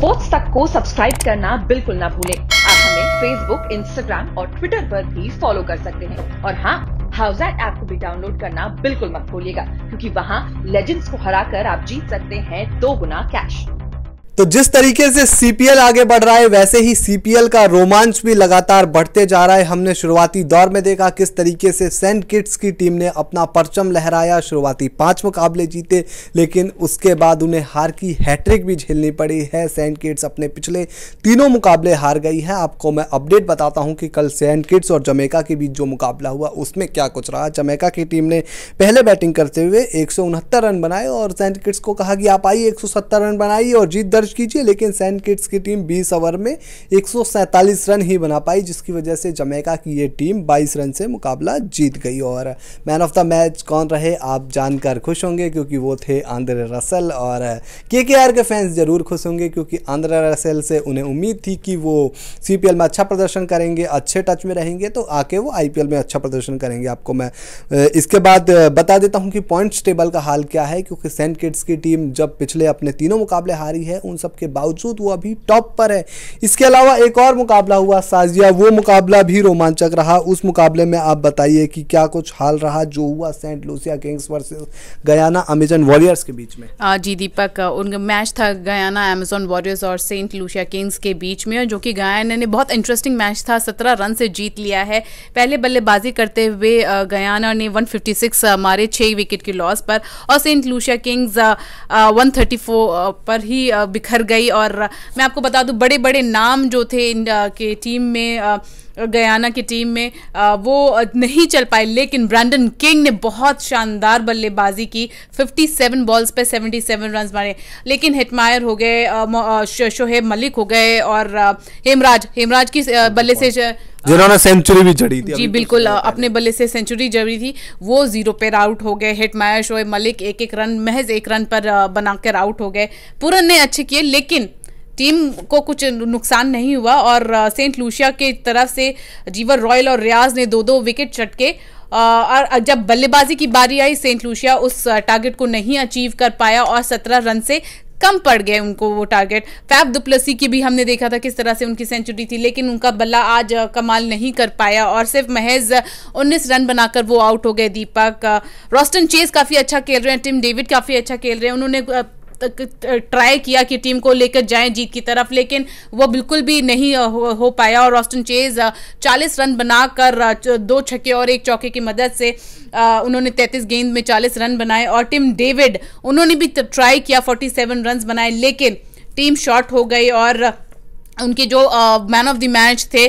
Sports तक को subscribe करना बिल्कुल ना भूलें। आप हमें फेसबुक इंस्टाग्राम और ट्विटर पर भी फॉलो कर सकते हैं और हाँ हाउस ऐप को भी डाउनलोड करना बिल्कुल मत भूलिएगा क्योंकि वहाँ लेजेंड्स को हराकर आप जीत सकते हैं दो गुना कैश तो जिस तरीके से सीपीएल आगे बढ़ रहा है वैसे ही सीपीएल का रोमांच भी लगातार बढ़ते जा रहा है हमने शुरुआती दौर में देखा किस तरीके से सेंट किट्स की टीम ने अपना परचम लहराया शुरुआती पांच मुकाबले जीते लेकिन उसके बाद उन्हें हार की हैट्रिक भी झेलनी पड़ी है सेंट किट्स अपने पिछले तीनों मुकाबले हार गई है आपको मैं अपडेट बताता हूँ कि कल सेंट किट्स और जमेका के बीच जो मुकाबला हुआ उसमें क्या कुछ रहा जमेका की टीम ने पहले बैटिंग करते हुए एक रन बनाए और सेंट किट्स को कहा कि आप आइए एक रन बनाइए और जीत दर्ज कोशिश कीजिए लेकिन सेंट किट्स की टीम 20 ओवर में एक रन ही बना पाई जिसकी वजह से जमैका की ये टीम 22 रन से मुकाबला जीत गई और मैन ऑफ द मैच कौन रहे आप जानकर खुश होंगे क्योंकि वो थे आंध्र रसल और के के आर के फैंस ज़रूर खुश होंगे क्योंकि आंध्र रसल से उन्हें उम्मीद थी कि वो सी में अच्छा प्रदर्शन करेंगे अच्छे टच में रहेंगे तो आके वो आई में अच्छा प्रदर्शन करेंगे आपको मैं इसके बाद बता देता हूँ कि पॉइंट्स टेबल का हाल क्या है क्योंकि सेंट किट्स की टीम जब पिछले अपने तीनों मुकाबले हारी है उन सब के बावजूद वो अभी टॉप पर है इसके अलावा एक और मुकाबला हुआ साजिया वो मुकाबला भी रोमांचक रहा उस मुकाबले में आप बताइए कि क्या कुछ हाल रहा जो हुआ Saint Lucia Kings versus Guyana Amazon Warriors के बीच में जी दीपक उनका मैच था गयाना अमेजन वॉरियर्स और सेंट लूसिया किंग्स के बीच में जो कि गयाना ने बहुत इंटरेस्टिंग मैच था सत्रह रन से जीत लिया है पहले बल्लेबाजी करते हुए गयाना ने वन मारे छह विकेट की लॉस पर और सेंट लूसिया किंग्स वन पर ही बिखर घर गई और मैं आपको बता दूं बड़े बड़े नाम जो थे इंडिया के टीम में गयाना की टीम में वो नहीं चल पाए लेकिन ब्रैंडन किंग ने बहुत शानदार बल्लेबाजी की 57 बॉल्स पे 77 रन मारे लेकिन हिटमायर हो गए शोहेब मलिक हो गए और हेमराज हेमराज की बल्ले से जिन्होंने सेंचुरी भी जड़ी थी जी बिल्कुल तो। अपने बल्ले से सेंचुरी जड़ी थी वो जीरो पर आउट हो गए हिट मायर शोए मलिक एक एक रन महज एक रन पर बनाकर आउट हो गए पूरन ने अच्छे किए लेकिन टीम को कुछ नुकसान नहीं हुआ और सेंट लूशिया के तरफ से जीवर रॉयल और रियाज ने दो दो विकेट चटके और जब बल्लेबाजी की बारी आई सेंट लूशिया उस टारगेट को नहीं अचीव कर पाया और सत्रह रन से कम पड़ गए उनको वो टारगेट फैब दुप्लसी की भी हमने देखा था किस तरह से उनकी सेंचुरी थी लेकिन उनका बल्ला आज कमाल नहीं कर पाया और सिर्फ महज 19 रन बनाकर वो आउट हो गए दीपक रॉस्टन चेस काफ़ी अच्छा खेल रहे हैं टिम डेविड काफ़ी अच्छा खेल रहे हैं उन्होंने ट्राई किया कि टीम को लेकर जाएं जीत की तरफ लेकिन वो बिल्कुल भी नहीं हो, पाया और ऑस्टन चेज चालीस रन बनाकर दो छक्के और एक चौके की मदद से उन्होंने तैंतीस गेंद में चालीस रन बनाए और टिम डेविड उन्होंने भी ट्राई किया फोर्टी सेवन रन बनाए लेकिन टीम शॉर्ट हो गई और उनके जो मैन ऑफ द मैच थे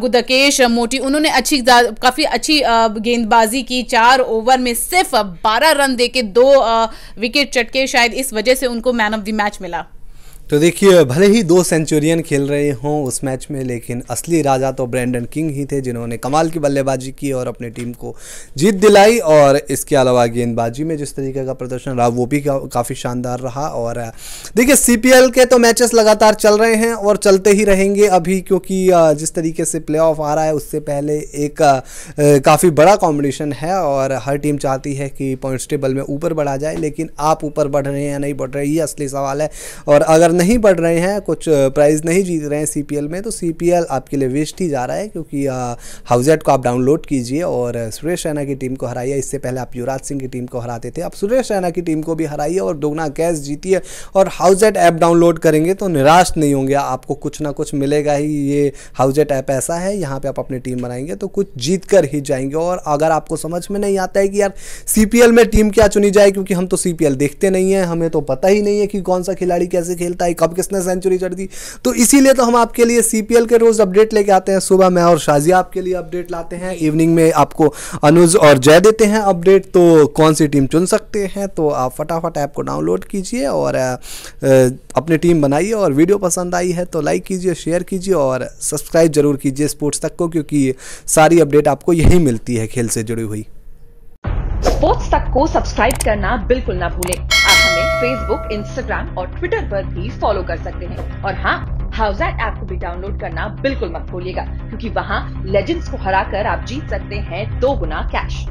गुदकेश मोटी उन्होंने अच्छी काफ़ी अच्छी गेंदबाजी की चार ओवर में सिर्फ बारह रन देके दो विकेट चटके शायद इस वजह से उनको मैन ऑफ द मैच मिला तो देखिए भले ही दो सेंचुरियन खेल रहे हों उस मैच में लेकिन असली राजा तो ब्रैंडन किंग ही थे जिन्होंने कमाल की बल्लेबाजी की और अपनी टीम को जीत दिलाई और इसके अलावा गेंदबाजी में जिस तरीके का प्रदर्शन रहा वो भी का, काफ़ी शानदार रहा और देखिए सी के तो मैचेस लगातार चल रहे हैं और चलते ही रहेंगे अभी क्योंकि जिस तरीके से प्ले आ रहा है उससे पहले एक काफ़ी बड़ा कॉम्पिटिशन है और हर टीम चाहती है कि पॉइंट्स टेबल में ऊपर बढ़ा जाए लेकिन आप ऊपर बढ़ रहे हैं या नहीं बढ़ रहे ये असली सवाल है और अगर नहीं बढ़ रहे हैं कुछ प्राइज़ नहीं जीत रहे हैं सीपीएल में तो सीपीएल आपके लिए वेस्ट ही जा रहा है क्योंकि हाउजेट को आप डाउनलोड कीजिए और सुरेश रैना की टीम को हराइए इससे पहले आप युवराज सिंह की टीम को हराते थे आप सुरेश रैना की टीम को भी हराइए और दोगुना कैश जीतिए और हाउजेट ऐप डाउनलोड करेंगे तो निराश नहीं होंगे आपको कुछ ना कुछ मिलेगा ही ये हाउजेट ऐप ऐसा है यहाँ पर आप अपनी टीम बनाएंगे तो कुछ जीत कर ही जाएंगे और अगर आपको समझ में नहीं आता है कि यार सी में टीम क्या चुनी जाए क्योंकि हम तो सीपीएल देखते नहीं हैं हमें तो पता ही नहीं है कि कौन सा खिलाड़ी कैसे खेलता है आई कब किसने सेंचुरी चढ़ दी तो इसीलिए तो हम आपके लिए सीपीएल के रोज अपडेट लेके आते हैं सुबह मैं और शाजी आपके लिए अपडेट लाते हैं इवनिंग में आपको अनुज और जय देते हैं अपडेट तो कौन सी टीम चुन सकते हैं तो आप फटाफट ऐप को डाउनलोड कीजिए और अपनी टीम बनाइए और वीडियो पसंद आई है तो लाइक कीजिए शेयर कीजिए और सब्सक्राइब जरूर कीजिए स्पोर्ट्स तक को क्योंकि सारी अपडेट आपको यही मिलती है खेल से जुड़ी हुई स्पोर्ट्स तक को सब्सक्राइब करना बिल्कुल ना भूलें फेसबुक इंस्टाग्राम और ट्विटर पर भी फॉलो कर सकते हैं और हाँ हाउस एट ऐप को भी डाउनलोड करना बिल्कुल मत भूलिएगा क्योंकि वहाँ लेजेंड्स को हराकर आप जीत सकते हैं दो गुना कैश